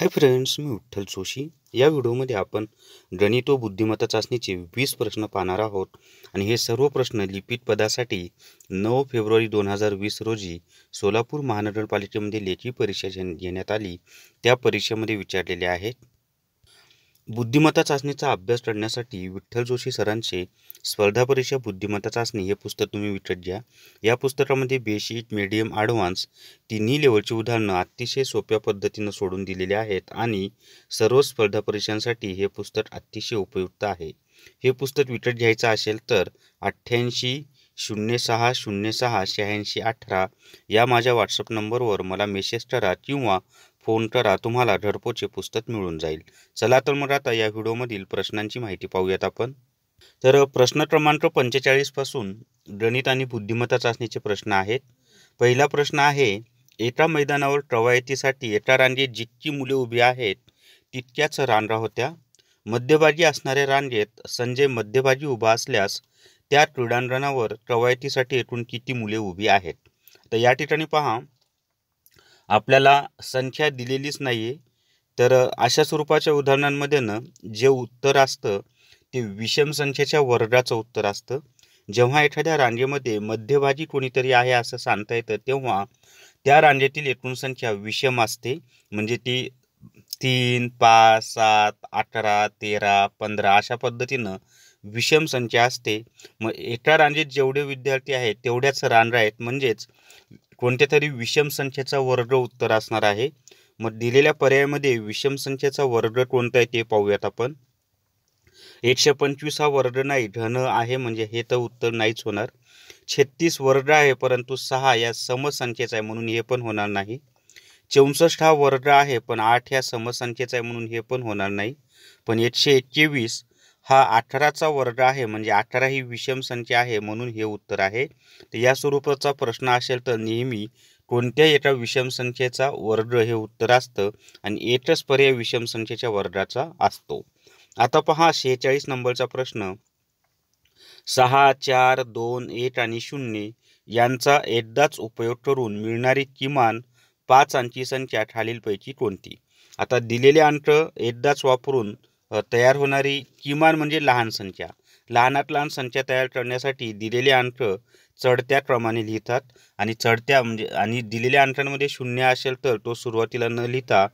हाय friends मी विठ्ठल जोशी या व्हिडिओमध्ये आपण गणित व बुद्धिमत्ता चाचणीचे वीस प्रश्न पाहणार आहोत आणि हे सर्व प्रश्न लिपित पदासाठी नऊ फेब्रुवारी दोन हजार वीस रोजी सोलापूर महानगरपालिकेमध्ये लेखी परीक्षा घेण्यात आली त्या परीक्षेमध्ये विचारलेले आहेत बुद्धिमत्ता चाचणीचा अभ्यास करण्यासाठी विठ्ठल जोशी सरांचे स्पर्धा परीक्षा बुद्धिमत्ता चाचणी हे पुस्तक तुम्ही विकत घ्या या पुस्तकामध्ये बेसिक मीडियम ॲडव्हान्स तिन्ही लेवलची उदाहरणं अतिशय सोप्या पद्धतीनं सोडून दिलेली आहेत आणि सर्व स्पर्धा परीक्षांसाठी हे पुस्तक अतिशय उपयुक्त आहे हे पुस्तक विकत घ्यायचं असेल तर अठ्ठ्याऐंशी शून्य सहा शून्य सहा शहाऐंशी अठरा या माझ्या व्हॉट्सअप नंबरवर मला मेसेज करा किंवा फोन करा तुम्हाला ढरपोचे पुस्तक मिळून जाईल चला तर मग आता या व्हिडिओमधील प्रश्नांची माहिती पाहूयात आपण तर प्रश्न क्रमांक पंचेचाळीसपासून गणित आणि बुद्धिमत्ता चाचणीचे प्रश्न आहेत पहिला प्रश्न आहे एका मैदानावर कवायतीसाठी एका रांगेत जितकी मुले उभी आहेत तितक्याच रांगा होत्या मध्यभागी असणाऱ्या रांगेत संजय मध्यभागी उभा असल्यास त्या क्रीडांगणावर कवायतीसाठी एकूण किती मुले उभी आहेत तर या ठिकाणी पहा आपल्याला संख्या दिलेलीच नाही आहे तर अशा स्वरूपाच्या उदाहरणांमध्ये ना जे उत्तर असतं ते विषम संख्येच्या वर्गाचं उत्तर असतं जेव्हा एखाद्या रांगेमध्ये मध्यभागी कोणीतरी आहे असं सांगता येतं तेव्हा त्या रांगेतील एकूण संख्या विषम असते म्हणजे ती तीन पाच सात अठरा तेरा पंधरा अशा पद्धतीनं विषम संख्या असते मग एका रांगेत जेवढे विद्यार्थी आहेत तेवढ्याच रांगा आहेत म्हणजेच कोणत्या तरी विषम संख्येचा वर्ग उत्तर असणार आहे मग दिलेल्या पर्यायामध्ये विषम संख्येचा वर्ग कोणता आहे ते पाहूयात आपण एकशे पंचवीस हा वर्ग नाही घन आहे म्हणजे हे तर उत्तर नाहीच होणार छत्तीस वर्ग आहे परंतु सहा या समसंख्येचा आहे म्हणून हे पण होणार नाही चौसष्ट हा वर्ग आहे पण आठ या समसंख्येचा आहे म्हणून हे पण होणार नाही पण एकशे एकवीस हा अठराचा वर्ग आहे म्हणजे अठरा ही विषम संख्या आहे म्हणून हे उत्तर आहे तर या स्वरूपाचा प्रश्न असेल तर नेहमी कोणत्या एका विषम संख्येचा वर्ग हे उत्तर असतं आणि एकच पर्याय विषम संख्येच्या वर्गाचा असतो आता पहा शेहेचाळीस नंबरचा प्रश्न सहा चार दोन एक आणि शून्य यांचा एकदाच उपयोग करून मिळणारी किमान पाच अंकी संख्या खालीलपैकी कोणती आता दिलेले अंक एकदाच वापरून तयार होणारी किमान म्हणजे लहान संख्या लहानात लहान संख्या तयार करण्यासाठी दिलेले अंक चढत्या क्रमाने लिहितात आणि चढत्या म्हणजे आणि दिलेल्या अंकांमध्ये शून्य असेल तर तो सुरुवातीला न लिहिता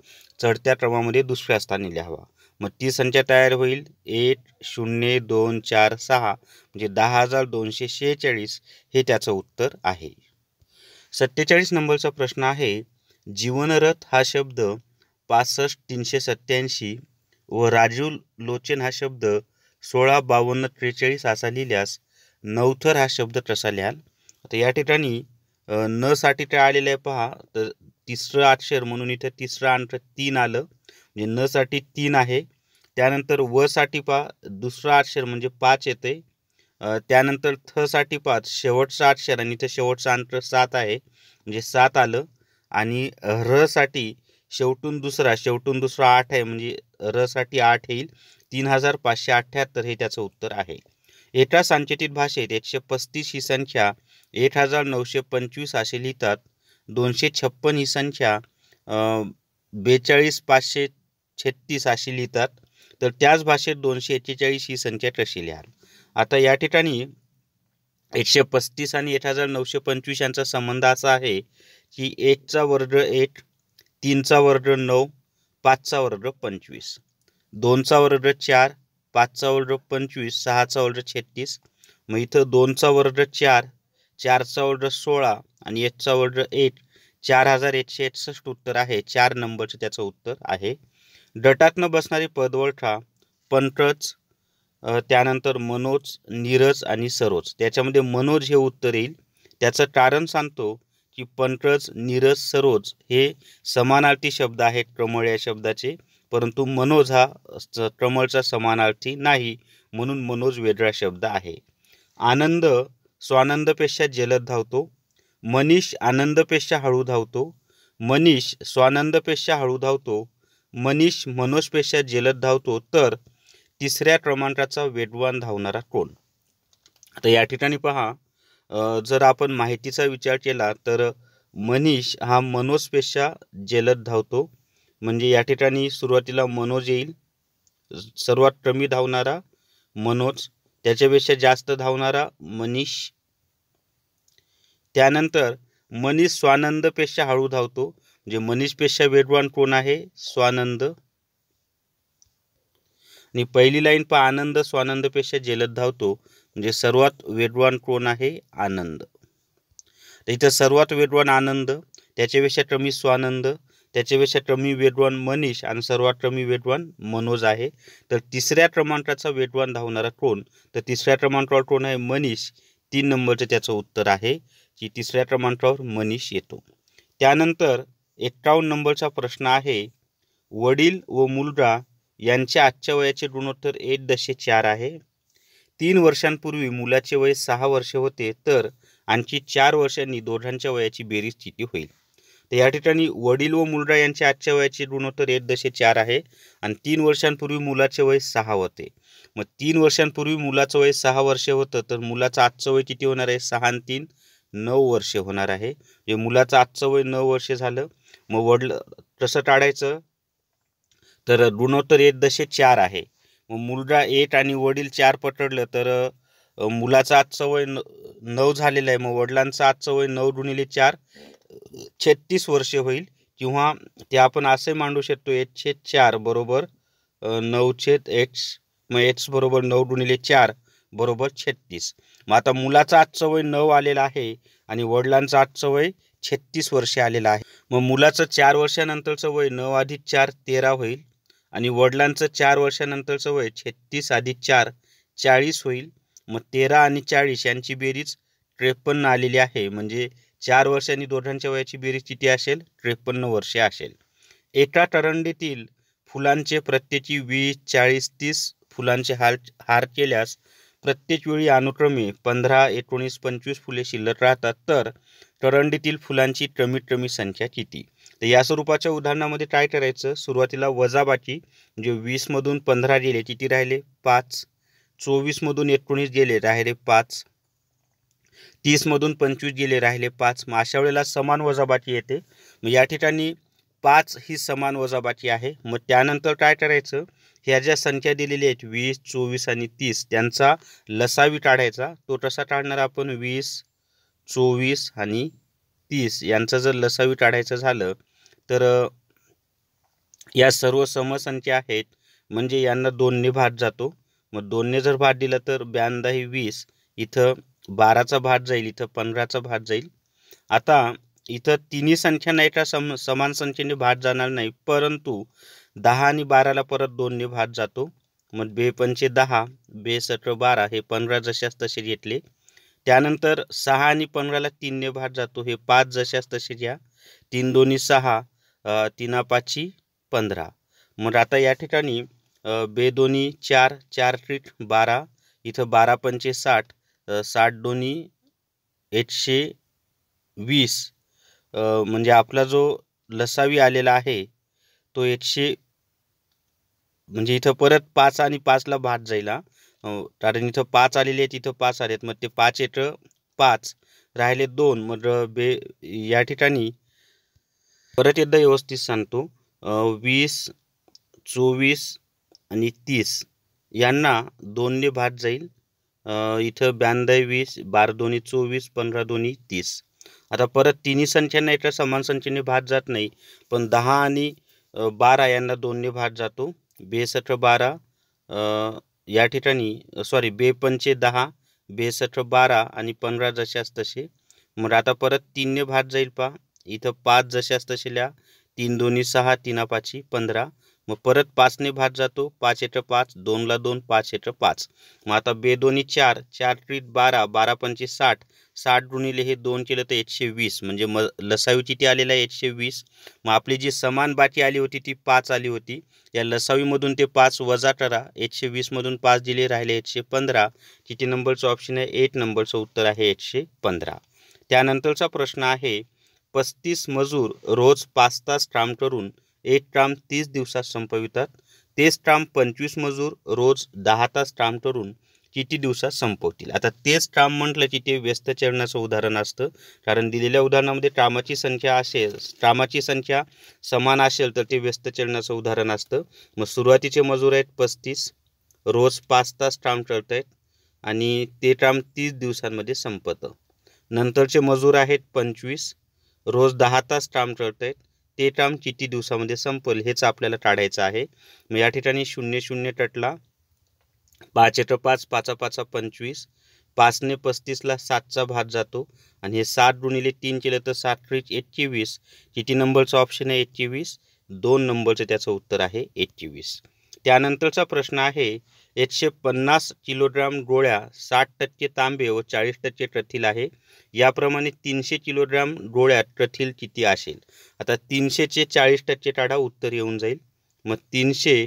चढत्या क्रमामध्ये दुसऱ्या स्थानी लिहावा मग ती संख्या तयार होईल एक शून्य दोन चार सहा म्हणजे दहा हजार दोनशे शेहेचाळीस हे त्याचं उत्तर आहे सत्तेचाळीस नंबरचा प्रश्न आहे जीवनरथ हा शब्द पासष्ट तीनशे सत्त्याऐंशी व राजीव लोचन हा शब्द सोळा बावन्न त्रेचाळीस असा लिहिल्यास नवथर हा शब्द तसा लिहाल आता या ठिकाणी न साठी काय आलेलं आहे पहा तर तिसरं अक्षर म्हणून इथं तिसरं अंतर तीन आलं म्हणजे न साठी तीन आहे त्यानंतर व साठी पहा दुसरं अक्षर म्हणजे पाच येते त्यानंतर थसाठी पाच शेवटचं अक्षर आणि इथं शेवटचा अंतर सात आहे म्हणजे सात आलं आणि र साठी शेवटून दुसरा शेवटून दुसरा आठ आहे म्हणजे र साठी आठ येईल तीन हजार पाचशे अठ्ठ्याहत्तर हे त्याचं उत्तर आहे एका सांचेटित भाषेत एकशे पस्तीस ही संख्या एक हजार नऊशे पंचवीस असे लिहितात दोनशे छप्पन ही संख्या बेचाळीस पाचशे छत्तीस असे लिहितात तर त्याच भाषेत दोनशे एक्केचाळीस ही संख्या कशी लिहाल आता या ठिकाणी एकशे पस्तीस आणि एक हजार नऊशे पंचवीस यांचा संबंध असा आहे की एकचा वर्ग एक तीनचा वर्ग नऊ पाचचा वर्ग पंचवीस दोनचा वर्ग चार पाचचा वर्ग पंचवीस सहाचा वर्ग छत्तीस मग इथं दोनचा वर्ग चार चारचा वर्ग सोळा आणि एकचा वर्ग एक चार हजार एकशे एकसष्ट उत्तर आहे चार नंबरचं त्याचं उत्तर आहे गटातनं बसणारी पदवळखा पंकज त्यानंतर मनोज नीरज आणि सरोज त्याच्यामध्ये मनोज हे उत्तर येईल त्याचं कारण सांगतो की पंकज नीरज सरोज हे समानार्थी शब्द आहेत क्रमळ या शब्दाचे परंतु मनोज हा क्रमळचा समानार्थी नाही म्हणून मनोज वेगळा शब्द आहे आनंद स्वानंदपेक्षा जलद धावतो मनीष आनंदपेक्षा हळू धावतो मनीष स्वानंदपेक्षा हळू धावतो मनीष मनोजपेक्षा जलद धावतो तर तिसऱ्या क्रमांकाचा वेगवान धावणारा कोण आता या ठिकाणी पहा जर आपण माहितीचा विचार केला तर मनीष हा मनोजपेक्षा जलद धावतो म्हणजे या ठिकाणी सुरुवातीला मनोज येईल सर्वात कमी धावणारा मनोज त्याच्यापेक्षा जास्त धावणारा मनीष त्यानंतर मनीष पेक्षा हळू धावतो म्हणजे मनीषपेक्षा वेगवान कोण आहे स्वानंद आणि पहिली लाईन पहा आनंद स्वानंदपेक्षा जलद धावतो म्हणजे सर्वात वेगवान कोण आहे आनंद तर इथं सर्वात वेगवान आनंद त्याच्यापेक्षा कमी स्वानंद त्याच्यापेक्षा कमी वेगवान मनीष आणि सर्वात कमी वेगवान मनोज आहे तर तिसऱ्या क्रमांकाचा वेगवान धावणारा कोण तर तिसऱ्या क्रमांकावर कोण आहे मनीष तीन नंबरचं त्याचं उत्तर आहे की तिसऱ्या क्रमांकावर मनीष येतो त्यानंतर एक्कावन्न नंबरचा प्रश्न आहे वडील व मुलगा यांच्या आजच्या वयाचे गुणोत्तर एक दशे चार आहे तीन वर्षांपूर्वी मुलाचे वय सहा वर्षे होते तर आणखी चार वर्षांनी दोघांच्या वयाची बेरीज किती होईल तर या ठिकाणी वडील व मुलगा यांच्या आजच्या वयाचे गुणोत्तर एक दशे चार आहे आणि तीन वर्षांपूर्वी मुलाचे वय सहा होते मग तीन वर्षांपूर्वी मुलाचं वय सहा वर्षे होतं तर मुलाचं आजचं वय किती होणार आहे सहा आणि तीन नऊ वर्षे होणार आहे म्हणजे मुलाचं आजचं वय नऊ वर्षे झालं मग वडलं कसं टाळायचं तर गुणोत्तर एक दशे चार आहे मुलगा एक आणि वडील चार पटडलं तर मुलाचा आजचं वय न नऊ झालेलं आहे मग वडिलांचं आजचं वय नऊ गुणिले चार छत्तीस वर्षे होईल किंवा ते आपण असे मांडू शकतो छेद चार बरोबर नऊ छेद एक्स मग एच बरोबर नऊ गुणिले चार बरोबर छत्तीस मग आता मुलाचा आजचं वय नऊ आलेला आहे आणि वडिलांचं आजचं वय छत्तीस वर्षे आलेलं आहे मग मुलाचं चार वर्षानंतरचं वय नऊ आधी चार तेरा होईल आणि वडिलांचं चार वर्षानंतरचं वय छत्तीस आधी चार चाळीस होईल मग तेरा आणि चाळीस यांची बेरीज त्रेपन्न आलेली आहे म्हणजे चार वर्षांनी दोघांच्या वयाची बेरीज किती असेल त्रेपन्न वर्षे असेल एका तरंडीतील फुलांचे प्रत्येकी वीस चाळीस तीस फुलांचे हार हार केल्यास प्रत्येक वेळी अनुक्रमे पंधरा एकोणीस पंचवीस फुले शिल्लक राहतात तर करंडीतील फुलांची कमी कमी संख्या किती तर या स्वरूपाच्या उदाहरणामध्ये काय करायचं सुरुवातीला वजाबाकी म्हणजे वीसमधून पंधरा गेले किती राहिले पाच चोवीसमधून एकोणीस गेले राहिले पाच तीसमधून पंचवीस गेले राहिले पाच मग अशा वेळेला समान वजाबाकी येते मग या ठिकाणी पाच ही समान वजाबाकी आहे मग त्यानंतर काय करायचं ह्या ज्या संख्या दिलेल्या आहेत वीस चोवीस आणि तीस त्यांचा लसावी टाळायचा तो तसा टाळणार आपण वीस चोवीस आणि तीस यांचा जर लसावी टाळायचं झालं तर या सर्व समसंख्या आहेत म्हणजे यांना दोनने भाग जातो मग दोनने जर भाग दिला तर ब्यांदाही ही वीस इथं बाराचा भाग जाईल इथं पंधराचा भाग जाईल आता इथं तिन्ही संख्या नाही का सम समान संख्येने भाग जाणार नाही परंतु दहा आणि बाराला परत दोनने भात जातो मग बेपंचे दहा बेसष्ट बारा हे पंधरा जशास तसे घेतले त्यानंतर सहा आणि पंधराला तीनने भात जातो हे पाच जशास तसे घ्या तीन दोन्ही सहा तीना पाचशी पंधरा मग आता या ठिकाणी बे दोन्ही चार चार ट्रीट बारा इथं बारा पंचे साठ साठ दोन्ही एकशे वीस म्हणजे आपला जो लसावी आलेला आहे तो एकशे म्हणजे इथं परत पाच आणि पाचला भात जाईल हा हो, कारण इथं पाच आलेले आहेत इथं पाच आले आहेत मग ते पाच येट पाच राहिले दोन मग बे या ठिकाणी परत एकदा व्यवस्थित सांगतो वीस चोवीस आणि तीस यांना दोनने भात जाईल इथं ब्याण्णव वीस बारा दोन्ही चोवीस पंधरा दोन्ही तीस आता परत तिन्ही संख्यांना इथं समान संख्येने भात जात नाही पण दहा आणि बारा यांना दोनने भात जातो बेसठ बारा या ठिकाणी सॉरी बेपंचे दहा बेसठ बारा आणि पंधरा जशास तसे मग आता परत तीनने भात जाईल पा इथं पाच जसे तसे लिहा तीन दोन्ही सहा तीना पाची पंधरा मग परत पाचने भात जातो पाच एट पाच दोनला दोन पाच एट पाच मग आता बे दोन्ही चार चार ट्रीट बारा बारा पंचे साठ साठ गुणिले हे दोन केलं तर एकशे वीस म्हणजे म लसावी किती आलेला आहे एकशे वीस मग आपली जी समान बाकी आली होती ती पाच आली होती या लसावीमधून ते पाच वजा करा एकशे वीसमधून पाच दिले राहिले एकशे पंधरा किती नंबरचं ऑप्शन आहे एट नंबरचं उत्तर आहे एकशे पंधरा त्यानंतरचा प्रश्न आहे पस्तीस मजूर रोज पाच तास काम करून एक काम तीस दिवसात संपवितात तेच काम पंचवीस मजूर रोज दहा तास काम करून किती दिवसात संपवतील आता तेच काम म्हटलं की ते व्यस्त चरणाचं उदाहरण असतं कारण दिलेल्या उदाहरणामध्ये कामाची संख्या असेल कामाची संख्या समान असेल तर ते व्यस्त चरणाचं उदाहरण असतं मग सुरुवातीचे मजूर आहेत पस्तीस रोज पाच तास काम चढत आहेत आणि ते काम तीस दिवसांमध्ये संपतं नंतरचे मजूर आहेत पंचवीस रोज दहा तास काम चढत आहेत ते काम किती दिवसामध्ये संपल हेच आपल्याला टाळायचं आहे मग या ठिकाणी शून्य शून्य टटला पाच पाच पाचा पाचा पंचवीस पाचने पस्तीसला सातचा भाग जातो आणि हे सात गुणिले तीन केलं तर सात त्रिच एकशे किती नंबरचा ऑप्शन आहे एकशे दोन नंबरचं त्याचं उत्तर आहे एकशे त्यानंतरचा प्रश्न आहे एकशे पन्नास किलोग्राम गोळ्या साठ टक्के तांबे व चाळीस टक्के ट्रथिल आहे याप्रमाणे तीनशे किलोग्राम गोळ्या कथिल किती असेल आता तीनशेचे चाळीस टक्के टाडा उत्तर येऊन जाईल मग तीनशे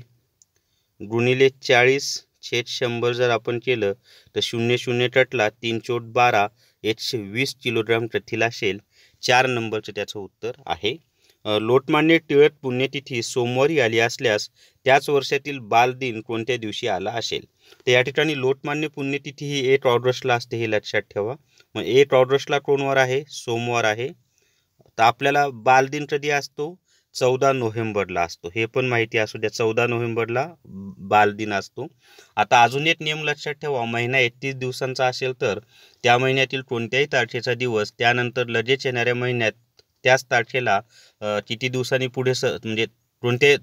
गुणिले चाळीस छेद शंभर जर आपण केलं तर शून्य शून्य टटला तीन चोट बारा एकशे वीस किलोग्राम प्रथिला असेल चार नंबरचं त्याचं उत्तर आहे लोटमान्य टिळक पुण्यतिथी सोमवारी आली असल्यास त्याच वर्षातील बालदिन कोणत्या दिवशी आला असेल तर या ठिकाणी लोटमान्य पुण्यतिथी ही एट ऑगस्टला असते हे लक्षात ठेवा मग एट ऑगस्टला कोणवार आहे सोमवार आहे तर आपल्याला बालदिन कधी असतो चौदा नोव्हेंबरला असतो हे पण माहिती असू द्या चौदा नोव्हेंबरला बालदिन असतो आता अजून एक नियम लक्षात ठेवा महिना एकतीस दिवसांचा असेल तर त्या महिन्यातील कोणत्याही तारखेचा दिवस त्यानंतर लगेच येणाऱ्या महिन्यात त्याच तारखेला किती दिवसांनी पुढे स म्हणजे कोणते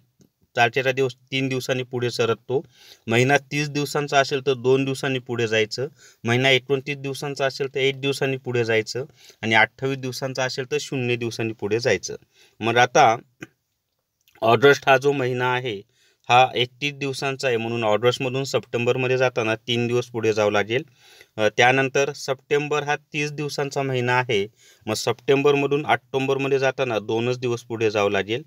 चार चार दिवस तीन दिवसांनी पुढे सरकतो महिना तीस दिवसांचा असेल तर दोन दिवसांनी पुढे जायचं महिना एकोणतीस दिवसांचा असेल तर एक दिवसांनी पुढे जायचं आणि अठ्ठावीस दिवसांचा असेल तर शून्य दिवसांनी पुढे जायचं मग आता ऑगस्ट हा जो महिना आहे हा एकतीस दिवसांचा आहे म्हणून ऑगस्टमधून सप्टेंबरमध्ये जाताना तीन दिवस पुढे जावं लागेल त्यानंतर सप्टेंबर हा तीस दिवसांचा महिना आहे मग सप्टेंबरमधून ऑक्टोंबरमध्ये जाताना दोनच दिवस पुढे जावं लागेल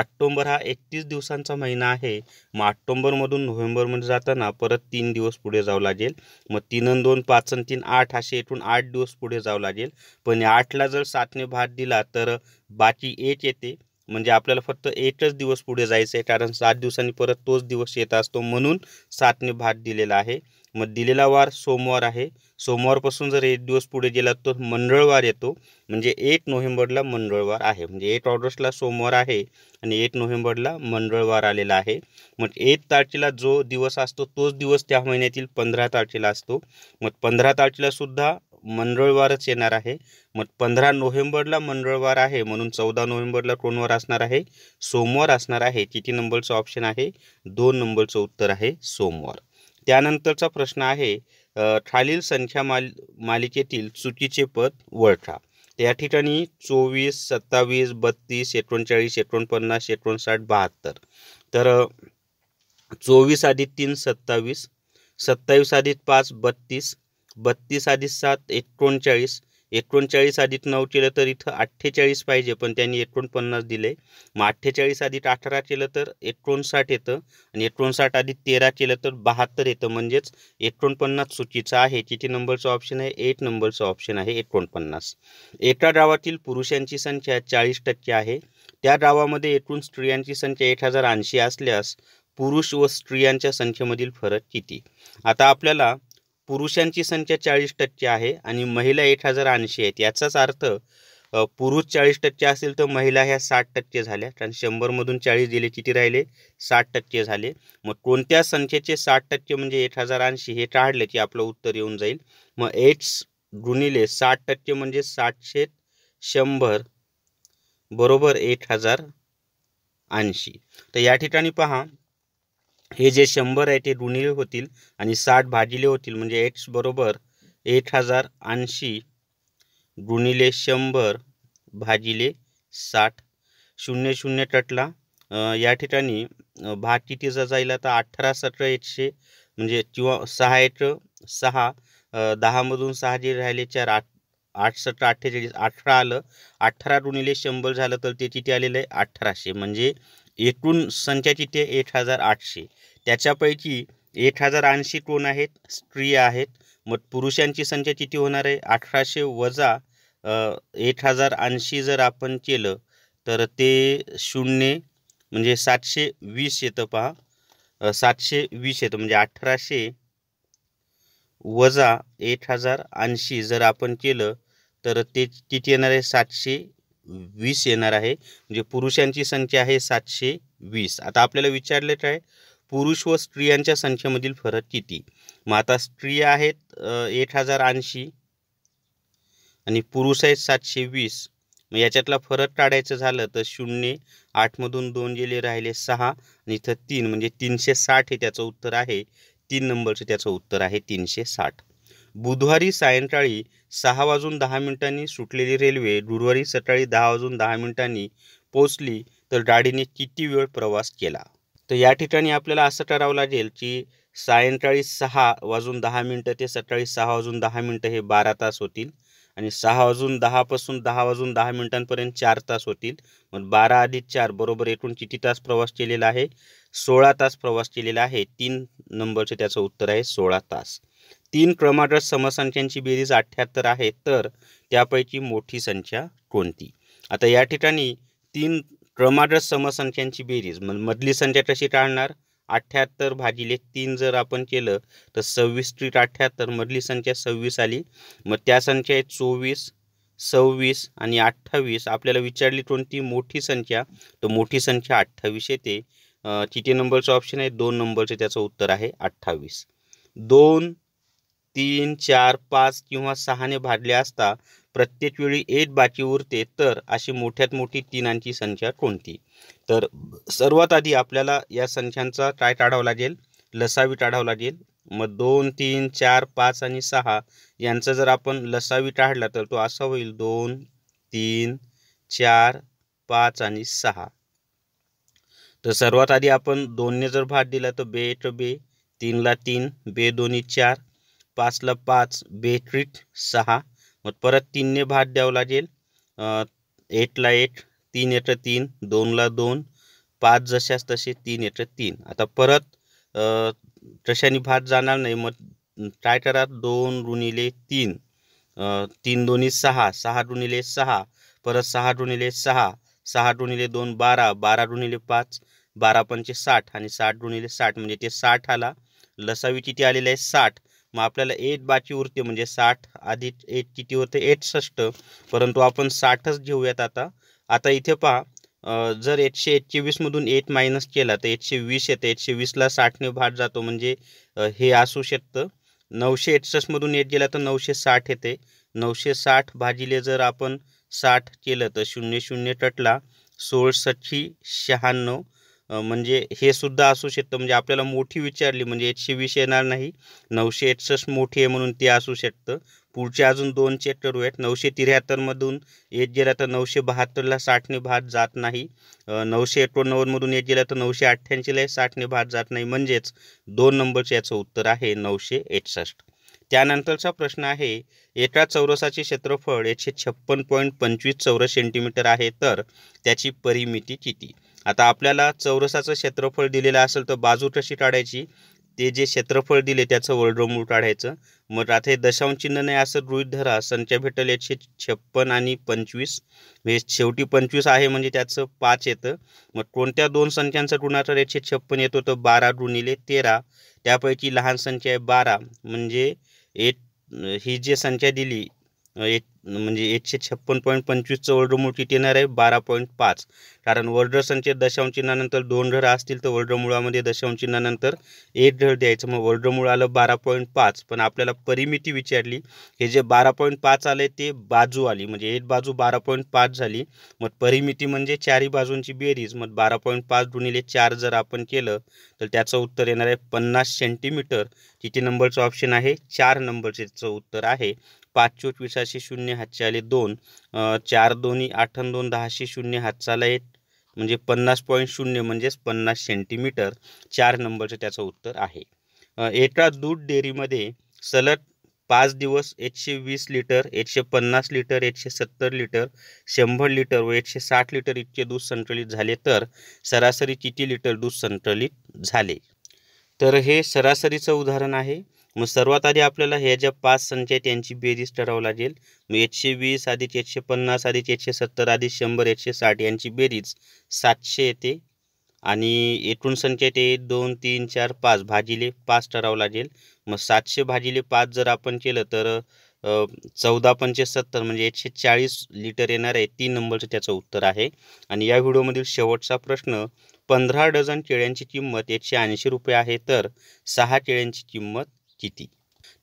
ऑक्टोंबर हा एकतीस दिवसांचा महिना आहे मग ऑक्टोंबरमधून नोव्हेंबरमध्ये जाताना परत तीन दिवस पुढे जावं लागेल मग तीन दोन पाच आणि तीन आठ असे एकूण आठ दिवस पुढे जावं लागेल पण आठला जर सातने भात दिला तर बाकी एक येते म्हणजे आपल्याला फक्त एकच दिवस पुढे जायचं आहे कारण सात दिवसांनी परत तोच दिवस येत असतो म्हणून सातने भात दिलेला आहे मग दिलेला वार सोमवार आहे सोमवारपासून जर एक दिवस पुढे गेला तर मंडळवार येतो म्हणजे एक नोव्हेंबरला मंडळवार आहे म्हणजे एक ऑगस्टला सोमवार आहे आणि एक नोव्हेंबरला मंडळवार आलेला आहे मग एक तारखेला जो दिवस असतो तोच दिवस त्या महिन्यातील पंधरा तारखेला असतो मग पंधरा तारखेला सुद्धा मंडळवारच येणार आहे मग पंधरा नोव्हेंबरला मंडळवार आहे म्हणून चौदा नोव्हेंबरला कोणवार असणार आहे सोमवार असणार आहे किती नंबरचं ऑप्शन आहे दोन नंबरचं उत्तर आहे सोमवार त्यानंतरचा प्रश्न आहे खालील संख्या माल मालिकेतील चुकीचे पद वळखा या ठिकाणी चोवीस सत्तावीस बत्तीस एकोणचाळीस एकोणपन्नास एकोणसाठ बहात्तर तर चोवीस आधी तीन सत्तावीस सत्तावीस आधी पाच बत्तीस बत्तीस आधी सात एकोणचाळीस एकोणचाळीस अधिक नऊ केलं तर इथं अठ्ठेचाळीस पाहिजे पण त्यांनी एकोणपन्नास दिले मग अठ्ठेचाळीस अधिक अठरा केलं तर एकोणसाठ येतं आणि एकोणसाठ अधिक तेरा केलं तर बहात्तर येतं म्हणजेच एकोणपन्नास चुकीचं आहे किती नंबरचं ऑप्शन आहे एट नंबरचं ऑप्शन आहे एकोणपन्नास एका गावातील पुरुषांची संख्या चाळीस टक्के आहे त्या गावामध्ये एकूण स्त्रियांची संख्या एक हजार ऐंशी असल्यास पुरुष व स्त्रियांच्या संख्येमधील फरक किती आता आपल्याला पुरुषांची संख्या चाळीस टक्के आहे आणि महिला एक हजार ऐंशी आहेत याचाच अर्थ पुरुष चाळीस टक्के असेल तर महिला ह्या साठ टक्के झाल्या कारण शंभरमधून चाळीस दिले किती राहिले साठ टक्के झाले मग कोणत्या संख्येचे साठ टक्के म्हणजे एक हजार ऐंशी हे काढले की आपलं उत्तर येऊन जाईल मग एट्स गुणिले साठ टक्के म्हणजे सातशे शंभर बरोबर एक हजार ऐंशी तर या ठिकाणी पहा हे जे शंभर आहे ते ऋणिले होतील आणि साठ भाजीले होतील म्हणजे एक्स बरोबर एक हजार ऐंशी गुणिले शंभर भाजिले साठ शून्य शून्य टटला या ठिकाणी भाग कितीचा जाईल तर अठरा सतरा एकशे म्हणजे किंवा सहा एक सहा दहामधून सहा जे राहिले चार आठ आठ सतरा अठ्ठेचाळीस अठरा आलं अठरा गुणिले शंभर झालं तर ते किती आलेलं आहे अठराशे म्हणजे एकूण संख्या आहे एक हजार आठशे त्याच्यापैकी एक हजार ऐंशी कोण आहेत स्त्रिया आहेत मग पुरुषांची संख्या किती होणार आहे अठराशे वजा एक हजार ऐंशी जर आपण केलं तर ते शून्य म्हणजे सातशे वीस येतं पहा सातशे वीस येतं म्हणजे अठराशे वजा एक हजार ऐंशी जर आपण केलं तर ते किती येणार आहे सातशे वीस येणार आहे म्हणजे पुरुषांची संख्या आहे सातशे वीस आता आपल्याला विचारले काय पुरुष व स्त्रियांच्या संख्येमधील फरक किती मग आता स्त्रिया आहेत एक हजार ऐंशी आणि पुरुष आहेत सातशे वीस मग याच्यातला फरक काढायचं झालं तर शून्य आठमधून दोन गेले राहिले सहा आणि इथं तीन म्हणजे तीनशे साठ हे त्याचं उत्तर आहे तीन नंबरचं त्याचं उत्तर आहे तीनशे साठ बुधवारी सायंकाळी सहा वाजून दहा मिनिटांनी सुटलेली रेल्वे गुरुवारी सकाळी दहा वाजून दहा मिनिटांनी पोचली तर गाडीने किती वेळ प्रवास केला तर या ठिकाणी आपल्याला असं करावं लागेल की सायंकाळी सहा वाजून दहा मिनटं ते सकाळी सहा वाजून दहा मिनटं हे बारा तास होतील आणि सहा वाजून दहापासून दहा वाजून दहा मिनिटांपर्यंत चार तास होतील मग बारा अधिक चार बरोबर एकूण किती तास प्रवास केलेला आहे सोळा तास प्रवास केलेला आहे तीन नंबरचे त्याचं उत्तर आहे सोळा तास तीन क्रमांक समसंख्यांची बेरीज अठ्ठ्याहत्तर आहे तर त्यापैकी मोठी संख्या कोणती आता या ठिकाणी तीन क्रमांक समसंख्यांची बेरीज मग मधली संख्या कशी टाळणार अठ्ठ्याहत्तर भागिले तीन जर आपण केलं तर सव्वीस स्ट्रीट अठ्ठ्याहत्तर मधली संख्या सव्वीस आली मग त्या संख्या आहे चोवीस सव्वीस आणि अठ्ठावीस आपल्याला विचारली कोणती मोठी संख्या तर मोठी संख्या अठ्ठावीस येते किती नंबरचं ऑप्शन आहे दोन नंबरचं त्याचं उत्तर आहे अठ्ठावीस दोन तीन चार पाच किंवा सहाने भाजले असता प्रत्येक वेळी एक बाकी उरते तर अशी मोठ्यात मोठी तीनांची संख्या कोणती तर सर्वात आधी आपल्याला या संख्यांचा काय काढावं लागेल लसावी काढावं लागेल मग दोन तीन चार पाच आणि सहा यांचा जर आपण लसावी काढला तर तो असा होईल दोन तीन चार पाच आणि सहा तर सर्वात आधी आपण दोनने जर भाग दिला तर बे ट बे तीनला तीन बे दोन्ही चार पाचला पाच बेट्रीट सहा मग परत तीनने भात द्यावं लागेल एटला एट तीन एट तीन दोनला दोन पाच जशाच तसे तीन एट तीन आता परत तशाने भात जाणार नाही मग काय करा दोन रुणीले तीन तीन दोन्ही सहा सहा रुणीले सहा परत सहा रुणीले सहा सहा रुणीले दोन बारा बारा रुणीले पाच बारा पंचे साठ आणि साठ रुणीले साठ म्हणजे ते साठ आला लसावी किती आलेले आहे साठ मग आपल्याला एट बाची उरते म्हणजे साठ आधी एट किती उरते एटसष्ट परंतु आपण साठच घेऊयात आता आता इथे पहा जर एकशे एकशेवीसमधून एक एट मायनस केला तर एकशे वीस येते एकशे वीसला साठने भाग जातो म्हणजे हे असू शकतं नऊशे एकसष्टमधून एट गेला तर नऊशे साठ येते नऊशे साठ भाजीले जर आपण साठ केलं तर शून्य शून्य टटला सोळसष्टी शहाण्णव म्हणजे हे सुद्धा असू शकतं म्हणजे आपल्याला मोठी विचारली म्हणजे एकशे वीस येणार नाही नऊशे एकसष्ट मोठी आहे म्हणून ते असू शकतं पुढचे अजून दोन चेक आहेत नऊशे त्र्याहत्तरमधून येत गेला तर नऊशे बहात्तरला साठने भात जात नाही नऊशे एकोणनव्वदमधून येत गेला तर नऊशे अठ्ठ्याऐंशीलाही साठने भात जात नाही म्हणजेच दोन नंबरचं याचं उत्तर आहे नऊशे एकसष्ट त्यानंतरचा प्रश्न आहे एका चौरसाचे क्षेत्रफळ एकशे छप्पन पॉईंट पंचवीस चौरस सेंटीमीटर आहे तर त्याची परिमिती किती आता आपल्याला चौरसाचं क्षेत्रफळ दिलेलं असेल तर बाजू कशी काढायची ते जे क्षेत्रफळ दिले त्याचं वर्गमूळ काढायचं मग आता हे दशांश चिन्ह नाही असं गृहित धरा संख्या भेटेल एकशे छप्पन आणि पंचवीस हे शेवटी पंचवीस आहे म्हणजे त्याचं पाच येतं मग कोणत्या दोन संख्यांचा गुणाकार एकशे छप्पन येतो तर बारा गुणिले तेरा त्यापैकी लहान संख्या आहे बारा म्हणजे एक ही जी संख्या दिली एक म्हणजे एकशे छप्पन पॉईंट पंचवीसचं वर्गमूळ किती येणार आहे बारा पॉईंट पाच कारण संचे दशांश नंतर दोन ढळ असतील तर दशांश दशांशिनानंतर एक ढळ द्यायचं मग मुळ आलं बारा पॉईंट पाच पण आपल्याला परिमिती विचारली हे जे बारा पॉईंट पाच आले ते बाजू आली म्हणजे एक बाजू बारा पॉईंट पाच झाली मग परिमिती म्हणजे चारही बाजूंची बेरीज मग बारा पॉईंट पाच गुणिले चार जर आपण केलं तर त्याचं उत्तर येणार आहे पन्नास सेंटीमीटर किती नंबरचं ऑप्शन आहे चार नंबरचेचं उत्तर आहे पाच चोट विसाशे शून्य हातचाले आले दोन चार दोन्ही आठ दोन दहाशे शून्य हातचाला एक म्हणजे पन्नास पॉईंट शून्य म्हणजेच पन्नास सेंटीमीटर चार नंबरचं त्याचं उत्तर आहे एका दूध डेअरीमध्ये सलग पाच दिवस एकशे वीस लिटर एकशे पन्नास लिटर एकशे सत्तर लिटर शंभर लिटर व एकशे साठ लिटर इतके दूध संकलित झाले तर सरासरी किती लिटर दूध संकलित झाले तर हे सरासरीचं उदाहरण आहे मग सर्वात आधी आपल्याला ह्या ज्या पाच संच आहेत यांची बेरीज ठरावं लागेल मग एकशे वीस अधिक एकशे पन्नास अधिक एकशे सत्तर अधिक शंभर एकशे साठ यांची बेरीज सातशे येते आणि एकूण संख्या ते दोन तीन चार पाच भाजीले पाच ठरावं लागेल मग सातशे भाजीले पाच जर आपण केलं तर चौदा पंचे सत्तर म्हणजे एकशे चाळीस लिटर येणार आहे तीन नंबरचं त्याचं उत्तर आहे आणि या व्हिडिओमधील शेवटचा प्रश्न पंधरा डझन केळ्यांची किंमत एकशे ऐंशी रुपये आहे तर सहा केळ्यांची किंमत किती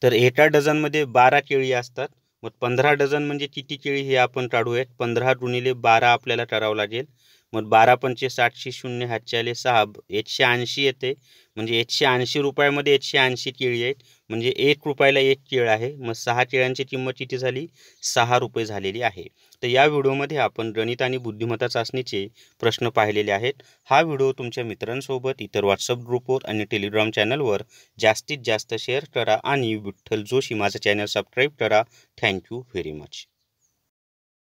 तर एका डझनमध्ये बारा केळी असतात मग पंधरा डझन म्हणजे किती केळी हे आपण काढूयात पंधरा गुणिले बारा आपल्याला करावं लागेल मग बारा पंचे सातशे शून्य हातच्याले सहा एकशे ऐंशी येते म्हणजे एकशे ऐंशी रुपयामध्ये एकशे ऐंशी केळी आहेत म्हणजे एक रुपयाला एक केळ आहे मग सहा केळ्यांची किंमत किती झाली सहा रुपये झालेली आहे तर या व्हिडिओमध्ये आपण गणित आणि बुद्धिमत्ता चाचणीचे प्रश्न पाहिलेले आहेत हा व्हिडिओ तुमच्या मित्रांसोबत इतर व्हॉट्सअप ग्रुपवर आणि टेलिग्राम चॅनलवर जास्तीत जास्त शेअर करा आणि विठ्ठल जोशी माझं चॅनल सबस्क्राईब करा थँक्यू व्हेरी मच